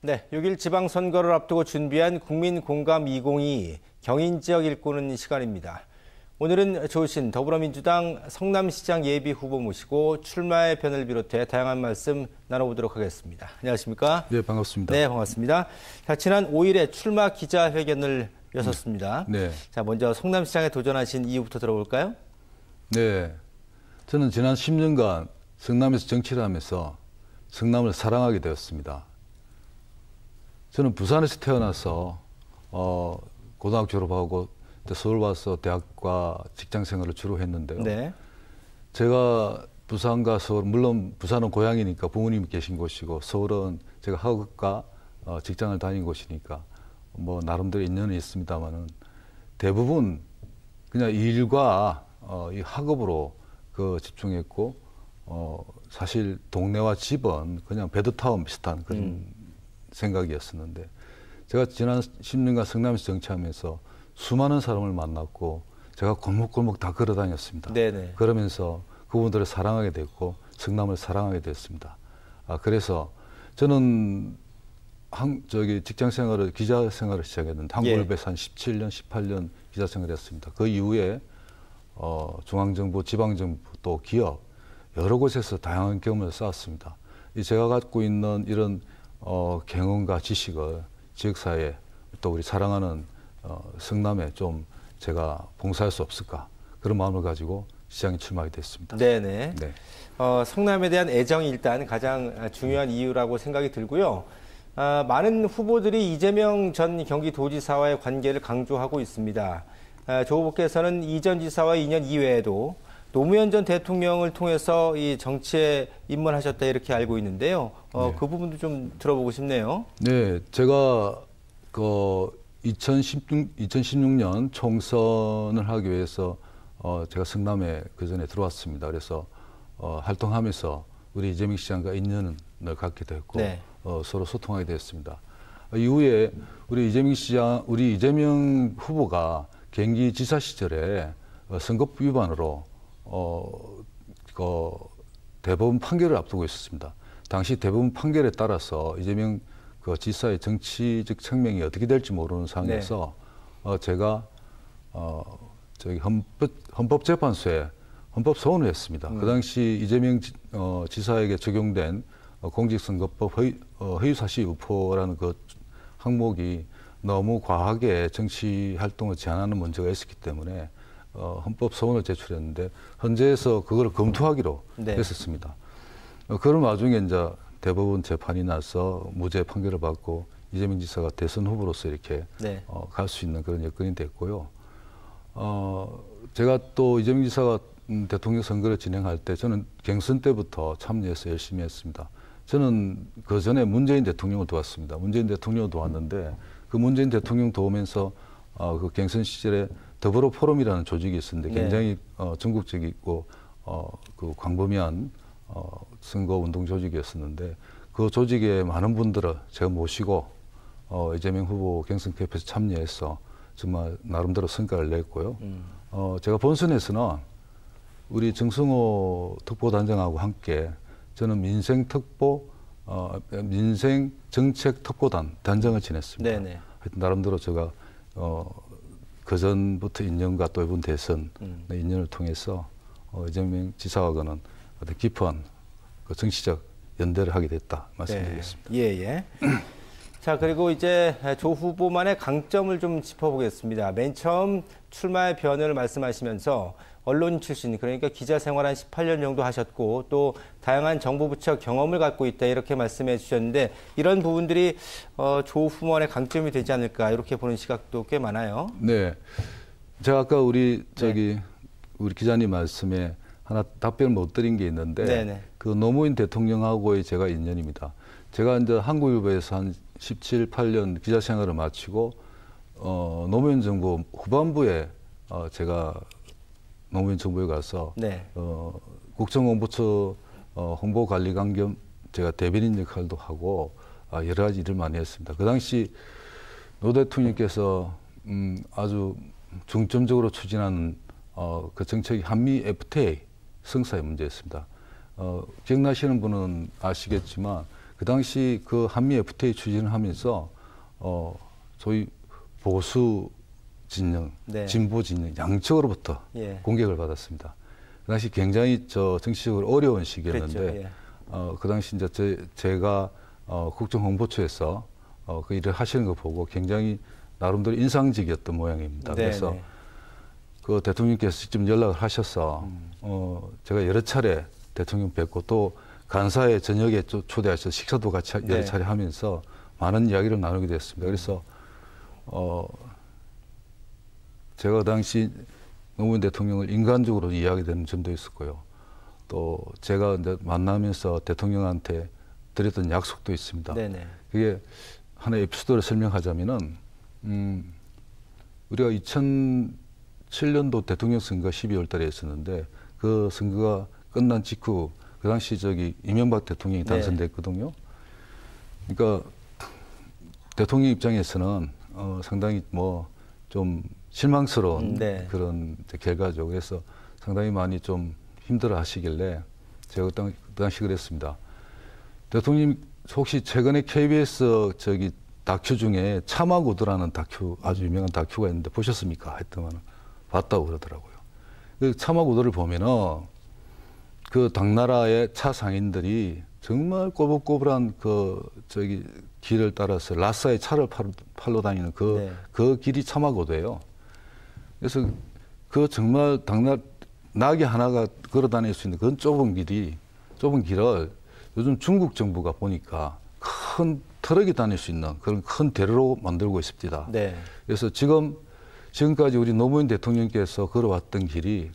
네, 6일 지방선거를 앞두고 준비한 국민공감 2022 경인지역 일꾼는 시간입니다. 오늘은 조신 더불어민주당 성남시장 예비 후보 모시고 출마의 변을 비롯해 다양한 말씀 나눠보도록 하겠습니다. 안녕하십니까? 네, 반갑습니다. 네, 반갑습니다. 자, 지난 5일에 출마 기자회견을 여셨습니다. 음, 네. 자, 먼저 성남시장에 도전하신 이유부터 들어볼까요? 네. 저는 지난 10년간 성남에서 정치를 하면서 성남을 사랑하게 되었습니다. 저는 부산에서 태어나서 어, 고등학교 졸업하고 서울 와서 대학과 직장 생활을 주로 했는데요. 네. 제가 부산과 서울 물론 부산은 고향이니까 부모님이 계신 곳이고 서울은 제가 학업과 어, 직장을 다닌 곳이니까 뭐 나름대로 인연이 있습니다만은 대부분 그냥 일과 어, 이 학업으로 그 집중했고 어, 사실 동네와 집은 그냥 베드타운 비슷한 그런 음. 생각이었었는데 제가 지난 10년간 성남시 정치하면서 수많은 사람을 만났고 제가 골목골목 다 걸어 다녔습니다. 네네. 그러면서 그분들을 사랑하게 됐고 성남을 사랑하게 됐습니다. 아, 그래서 저는 한, 저기 직장 생활을 기자 생활을 시작했는데 예. 한국일보에서 예. 한 17년, 18년 기자 생활했습니다. 그 이후에 어, 중앙정부, 지방정부 또 기업 여러 곳에서 다양한 경험을 쌓았습니다. 이 제가 갖고 있는 이런 어, 경험과 지식을 지역사회 또 우리 사랑하는 어, 성남에 좀 제가 봉사할 수 없을까 그런 마음을 가지고 시장에 출마하게 됐습니다. 네네. 네. 어, 성남에 대한 애정이 일단 가장 중요한 이유라고 생각이 들고요. 아, 많은 후보들이 이재명 전 경기도지사와의 관계를 강조하고 있습니다. 아, 조 후보께서는 이전 지사와 2년 이외에도 노무현 전 대통령을 통해서 이 정치에 입문하셨다 이렇게 알고 있는데요. 어, 네. 그 부분도 좀 들어보고 싶네요. 네, 제가 그 2016, 2016년 총선을 하기 위해서 어, 제가 성남에 그 전에 들어왔습니다. 그래서 어, 활동하면서 우리 이재명 시장과 인연을 갖기도 고 네. 어, 서로 소통하게 되었습니다. 이후에 우리 이재명 시장, 우리 이재명 후보가 경기지사 시절에 어, 선거 위반으로 어, 그 대법원 판결을 앞두고 있었습니다. 당시 대법원 판결에 따라서 이재명 그 지사의 정치적 생명이 어떻게 될지 모르는 상황에서 네. 어, 제가 어, 저기 헌법, 헌법재판소에 헌법 소원을 했습니다. 그 음. 그 당시 이재명 지, 어, 지사에게 적용된 어, 공직선거법 허위, 어, 허위 사실 유포라는 그 항목이 너무 과하게 정치 활동을 제한하는 문제가 있었기 때문에 어, 헌법 소원을 제출했는데 헌재에서 그걸 검토하기로 네. 했었습니다. 어, 그런 와중에 이제 대법원 재판이 나서 무죄 판결을 받고 이재명 지사가 대선 후보로서 이렇게 네. 어, 갈수 있는 그런 여건이 됐고요. 어, 제가 또 이재명 지사가 음, 대통령 선거를 진행할 때 저는 경선 때부터 참여해서 열심히 했습니다. 저는 그 전에 문재인 대통령을 도왔습니다. 문재인 대통령을 도왔는데 그 문재인 대통령 도우면서 어, 그 경선 시절에 더불어 포럼이라는 조직이 있었는데 네. 굉장히 네. 어, 전국적이고 어, 그 광범위한 어, 선거 운동 조직이었었는데 그 조직에 많은 분들을 제가 모시고 어, 이재명 후보 경선 캠프에서 참여해서 정말 나름대로 성과를 냈고요. 음. 어, 제가 본선에서는 우리 정승호 특보단장하고 함께 저는 민생 특보 어, 민생 정책 특보단 단장을 지냈습니다. 네네. 네. 하여튼 나름대로 제가 어, 그 전부터 인연과 또 이번 대선 음. 네, 인연을 통해서 어, 이재명 지사하고는 어떤 깊은 그 정치적 연대를 하게 됐다 말씀드리겠습니다. 네. 예, 예. 자 그리고 이제 조 후보만의 강점을 좀 짚어보겠습니다. 맨 처음 출마의 변화 말씀하시면서 언론 출신 그러니까 기자 생활 한 18년 정도 하셨고 또 다양한 정부 부처 경험을 갖고 있다 이렇게 말씀해 주셨는데 이런 부분들이 어, 조 후원의 강점이 되지 않을까 이렇게 보는 시각도 꽤 많아요. 네, 제가 아까 우리 저기 네. 우리 기자님 말씀에 하나 답변을 못 드린 게 있는데 네네. 그 노무현 대통령하고의 제가 인연입니다. 제가 이제 한국유배에서 한 17, 8년 기자 생활을 마치고 어, 노무현 정부 후반부에 어, 제가 노무현 정부에 가서 네. 어, 국정원부처 어, 홍보관리관 겸 제가 대변인 역할도 하고 아, 여러 가지 일을 많이 했습니다. 그 당시 노 대통령께서 음, 아주 중점적으로 추진하는 어, 그 정책이 한미 FTA 성사의 문제였습니다. 어, 기억나시는 분은 아시겠지만 그 당시 그 한미 FTA 추진을 하면서 어, 소위 보수 진영, 네. 진보 진영 양측으로부터 예. 공격을 받았습니다. 그 당시 굉장히 저 정치적으로 어려운 시기였는데 그랬죠, 예. 어, 그 당시 이제 제, 제가 어, 국정홍보처에서 어, 그 일을 하시는 거 보고 굉장히 나름대로 인상적이었던 모양입니다. 네, 그래서 네. 그 대통령께서 직접 연락을 하셔서 음. 어, 제가 여러 차례 대통령 뵙고 또 간사의 저녁에 초대하셔서 식사도 같이 여러 네. 차례 하면서 많은 이야기를 나누게 됐습니다. 음. 그래서 어, 제가 당시 노무현 대통령을 인간적으로 이야기되는 점도 있었고요. 또 제가 이제 만나면서 대통령한테 드렸던 약속도 있습니다. 네네. 그게 하나의 에피소드를 설명하자면은 음, 우리가 2007년도 대통령 선거 12월 달에 있었는데 그 선거가 끝난 직후 그 당시 저기 이명박 대통령이 네. 당선됐거든요. 네. 그러니까 대통령 입장에서는 어, 상당히 뭐좀 실망스러운 네. 그런 결과죠. 그래서 상당히 많이 좀 힘들어 하시길래 제가 그, 그 당시 그랬습니다. 대통령님 혹시 최근에 KBS 저기 다큐 중에 참하고드라는 다큐 아주 유명한 다큐가 있는데 보셨습니까? 했더만 봤다고 그러더라고요. 그 참하고드를 보면은 그 당나라의 차 상인들이 정말 꼬불꼬불한 그 저기 길을 따라서 라싸의 차를 팔, 팔로 다니는 그그 네. 그 길이 참하고돼요. 그래서 그 정말 당날 낙이 하나가 걸어 다닐 수 있는 그런 좁은 길이 좁은 길을 요즘 중국 정부가 보니까 큰 트럭이 다닐 수 있는 그런 큰 대로로 만들고 있습니다. 네. 그래서 지금 지금까지 우리 노무현 대통령께서 걸어왔던 길이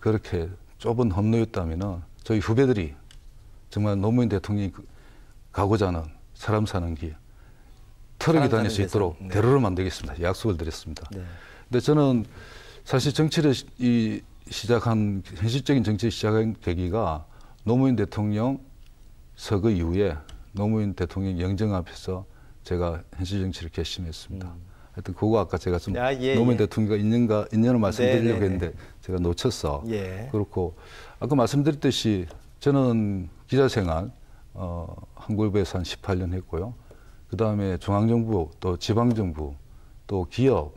그렇게 좁은 험로였다면 저희 후배들이 정말 노무현 대통령이 그 가고자 하는 사람 사는 길 털어기 다닐 수 있도록 네. 대로를 만들겠습니다. 약속을 드렸습니다. 네. 근데 저는 사실 정치를 이 시작한 현실적인 정치를 시작한 계기가 노무현 대통령 서거 이후에 노무현 대통령 영정 앞에서 제가 현실 정치를 결심했습니다. 음. 하여튼 그거 아까 제가 좀 아, 예, 노무현 예. 대통령과 인연과 인연을 말씀드리려고 네, 네, 네. 했는데 제가 놓쳤어. 예. 그렇고 아까 말씀드렸듯이 저는 기자 생활 어, 한국에서 한 18년 했고요. 그 다음에 중앙정부, 또 지방정부, 또 기업,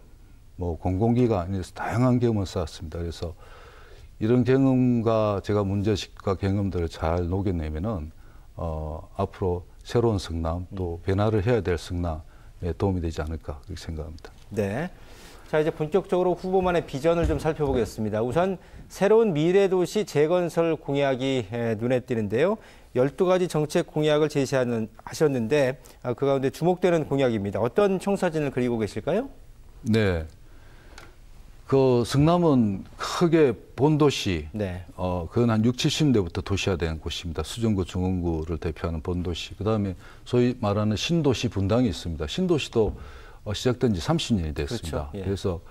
뭐 공공기관에서 다양한 경험을 쌓았습니다. 그래서 이런 경험과 제가 문제식과 경험들을 잘 녹여내면은 어, 앞으로 새로운 성남 또 음. 변화를 해야 될 성남에 도움이 되지 않을까 그렇게 생각합니다. 네. 자, 이제 본격적으로 후보만의 비전을 좀 살펴보겠습니다. 우선 새로운 미래도시 재건설 공약이 눈에 띄는데요. 12가지 정책 공약을 제시하셨는데 아, 그 가운데 주목되는 공약입니다. 어떤 청사진을 그리고 계실까요? 네. 그 성남은 크게 본도시, 네. 어, 그건 한 6, 70년대부터 도시화된 곳입니다. 수정구, 중원구를 대표하는 본도시. 그 다음에 소위 말하는 신도시 분당이 있습니다. 신도시도 음. 어, 시작된 지 30년이 그렇죠. 됐습니다. 그렇죠? 예. 그래서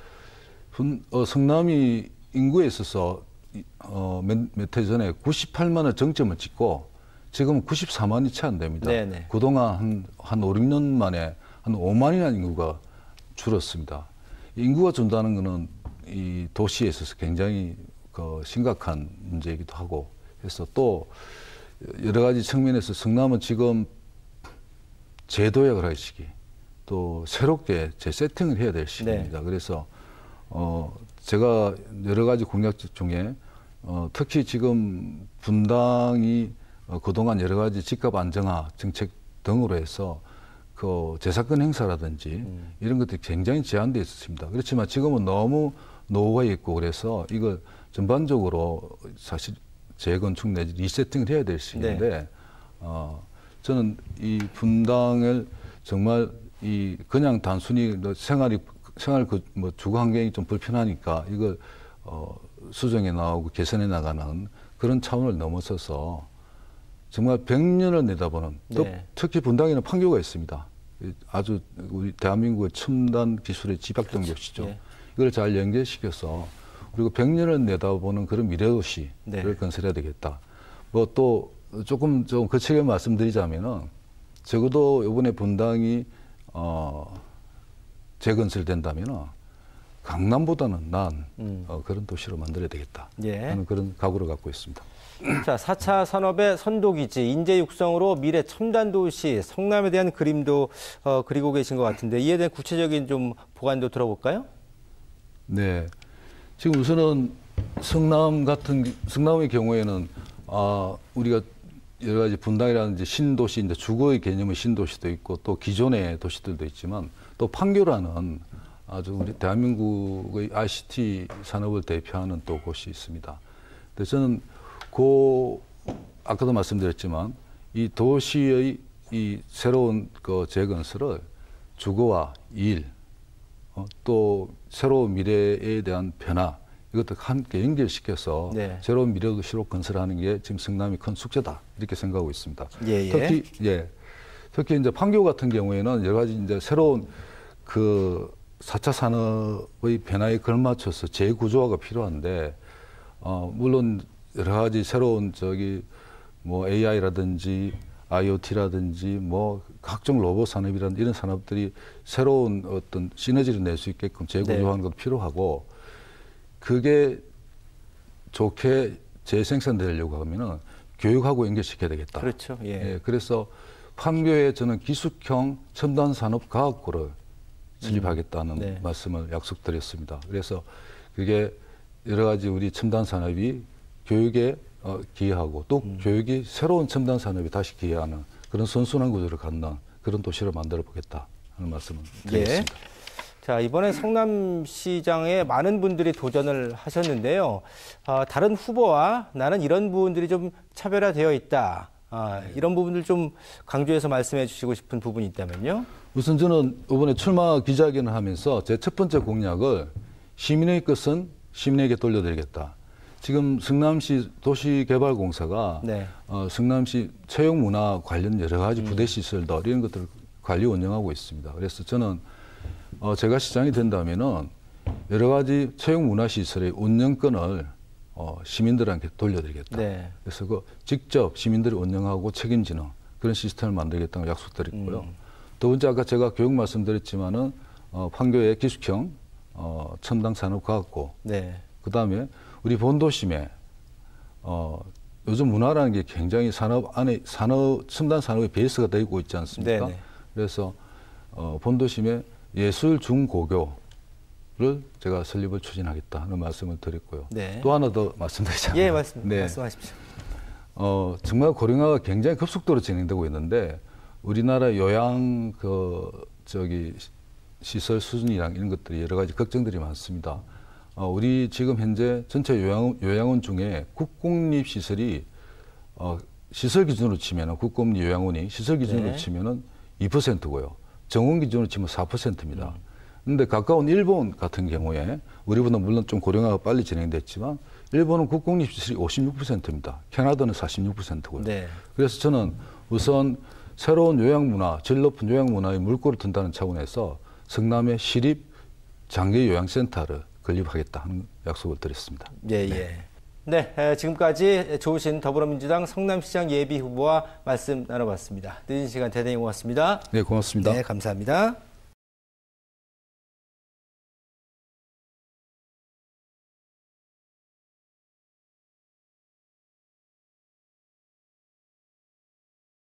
분, 어, 성남이 인구에 있어서 어, 몇해 전에 9 8만원 정점을 찍고 지금 94만이 채 안 됩니다. 네네. 그동안 한, 한 5, 6년 만에 한 5만이나 인구가 줄었습니다. 인구가 준다는 것은 이 도시에 있어서 굉장히 그 심각한 문제이기도 하고 해서 또 여러 가지 측면에서 성남은 지금 제도약을할 시기. 또 새롭게 재세팅을 해야 될 시기입니다. 네. 그래서 어 제가 여러 가지 공약 중에 어 특히 지금 분당이 어 그동안 여러 가지 집값 안정화 정책 등으로 해서 그 재사건 행사라든지 음. 이런 것들이 굉장히 제한돼 있었습니다. 그렇지만 지금은 너무 노후가 있고 그래서 이거 전반적으로 사실 재건축 내지 리세팅을 해야 될 시기인데 네. 어 저는 이 분당을 정말 이 그냥 단순히 생활이 생활 그 뭐 주거 환경이 좀 불편하니까 이걸 어, 수정해 나오고 개선해 나가는 그런 차원을 넘어서서 정말 백년을 내다보는 네. 특히 분당에는 판교가 있습니다. 아주 우리 대한민국의 첨단 기술의 집약된 그 곳이죠. 네. 이걸 잘 연계시켜서 그리고 백년을 내다보는 그런 미래 도시를 네. 건설해야 되겠다. 뭐 또 조금 좀 거칠게 말씀드리자면은 적어도 이번에 분당이 어, 재건설된다면 강남보다는 난 음. 어, 그런 도시로 만들어야 되겠다 예. 하는 그런 각오를 갖고 있습니다. 자, 4차 산업의 선도기지, 인재 육성으로 미래 첨단 도시, 성남에 대한 그림도 어, 그리고 계신 것 같은데 이에 대한 구체적인 좀 보관도 들어볼까요? 네. 지금 우선은 성남 같은, 성남의 경우에는 아, 우리가 여러 가지 분당이라는 신도시 이제 주거의 개념의 신도시도 있고 또 기존의 도시들도 있지만 또 판교라는 아주 우리 대한민국의 ICT 산업을 대표하는 또 곳이 있습니다. 근데 저는 그 아까도 말씀드렸지만 이 도시의 이 새로운 그 재건설을 주거와 일, 어, 또 새로운 미래에 대한 변화 이것도 함께 연결시켜서 네. 새로운 미래도시로 건설하는 게 지금 성남이 큰 숙제다 이렇게 생각하고 있습니다. 예예. 예. 특히 예, 특히 이제 판교 같은 경우에는 여러 가지 이제 새로운 그사차 산업의 변화에 걸맞춰서 재구조화가 필요한데 어, 물론 여러 가지 새로운 저기 뭐 AI라든지 IoT라든지 뭐 각종 로봇 산업이라든 이런 산업들이 새로운 어떤 시너지를 낼 수 있게끔 재구조하는 네. 것도 필요하고 그게 좋게 재생산되려고 하면은 교육하고 연결시켜야 되겠다. 그렇죠. 예. 예 그래서 판교에 저는 기숙형 첨단 산업 과학고를 설립하겠다는 음, 네. 말씀을 약속드렸습니다. 그래서 그게 여러 가지 우리 첨단 산업이 교육에 어, 기여하고 또 음. 교육이 새로운 첨단 산업이 다시 기여하는 그런 선순환 구조를 갖는 그런 도시를 만들어 보겠다 하는 말씀을 드리습니다 예. 자, 이번에 성남시장에 많은 분들이 도전을 하셨는데요. 아, 다른 후보와 나는 이런 부분들이 좀 차별화되어 있다. 아, 이런 부분들 좀 강조해서 말씀해 주시고 싶은 부분이 있다면요. 우선 저는 이번에 출마 기자회견을 하면서 제 첫 번째 공약을 시민의 것은 시민에게 돌려드리겠다. 지금 성남시 도시개발공사가 네. 어, 성남시 체육문화 관련 여러 가지 부대 음. 시설들 이런 것들을 관리 운영하고 있습니다. 그래서 저는 어, 제가 시장이 된다면은 여러 가지 체육 문화 시설의 운영권을 어, 시민들한테 돌려드리겠다. 네. 그래서 그 직접 시민들이 운영하고 책임지는 그런 시스템을 만들겠다는 약속드렸고요. 음. 두 번째 아까 제가 교육 말씀드렸지만은 어, 판교의 기숙형 어, 첨단 산업과학고. 네. 그 다음에 우리 본도심에 어, 요즘 문화라는 게 굉장히 산업 안에 산업 첨단 산업의 베이스가 되고 있지 않습니까? 네네. 그래서 어, 본도심에 예술 중고교를 제가 설립을 추진하겠다는 말씀을 드렸고요. 네. 또 하나 더 말씀드리자면 예, 말씀, 네. 말씀하십시오. 어, 정말 고령화가 굉장히 급속도로 진행되고 있는데 우리나라 요양 그 저기 시설 수준이랑 이런 것들이 여러 가지 걱정들이 많습니다. 어, 우리 지금 현재 전체 요양, 요양원 중에 국공립 시설이 어, 시설 기준으로 치면은 국공립 요양원이 시설 기준으로 네. 치면은 2%고요. 정원 기준으로 치면 4%입니다. 그런데 가까운 일본 같은 경우에 우리보다 물론 좀 고령화가 빨리 진행됐지만 일본은 국공립 시설이 56%입니다. 캐나다는 46%고요. 네. 그래서 저는 우선 새로운 요양 문화, 질 높은 요양 문화의 물꼬를 든다는 차원에서 성남의 시립 장기 요양센터를 건립하겠다 하는 약속을 드렸습니다. 예, 네. 예. 네, 지금까지 조우신 더불어민주당 성남시장 예비 후보와 말씀 나눠봤습니다. 늦은 시간 대단히 고맙습니다. 네, 고맙습니다. 네, 감사합니다.